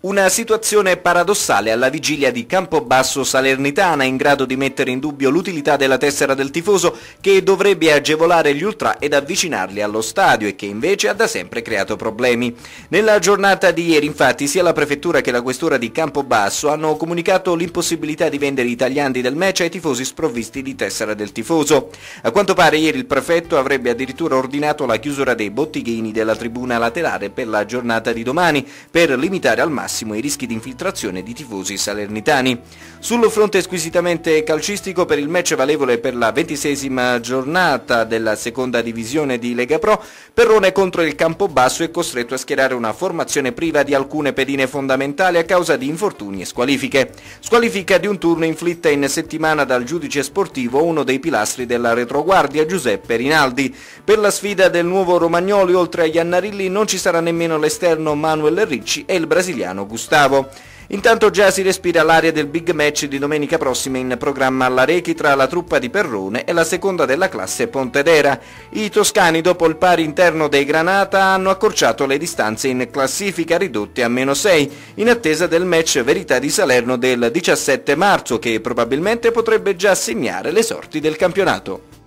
Una situazione paradossale alla vigilia di Campobasso Salernitana in grado di mettere in dubbio l'utilità della tessera del tifoso che dovrebbe agevolare gli ultra ed avvicinarli allo stadio e che invece ha da sempre creato problemi. Nella giornata di ieri infatti sia la prefettura che la questura di Campobasso hanno comunicato l'impossibilità di vendere i tagliandi del match ai tifosi sprovvisti di tessera del tifoso. A quanto pare ieri il prefetto avrebbe addirittura ordinato la chiusura dei bottighini della tribuna laterale per la giornata di domani per limitare al massimo massimo i rischi di infiltrazione di tifosi salernitani. Sul fronte squisitamente calcistico per il match valevole per la ventisesima giornata della seconda divisione di Lega Pro, Perrone contro il Campobasso è costretto a schierare una formazione priva di alcune pedine fondamentali a causa di infortuni e squalifiche. Squalifica di un turno inflitta in settimana dal giudice sportivo uno dei pilastri della retroguardia Giuseppe Rinaldi. Per la sfida del nuovo Romagnoli oltre a Iannarilli non ci sarà nemmeno l'esterno Manuel Ricci e il brasiliano italiano. Gustavo? Intanto già si respira l'aria del big match di domenica prossima in programma alla Rechi tra la truppa di Perrone e la seconda della classe Pontedera. I toscani dopo il pari interno dei Granata hanno accorciato le distanze in classifica ridotte a meno 6 in attesa del match Verità di Salerno del 17 marzo che probabilmente potrebbe già segnare le sorti del campionato.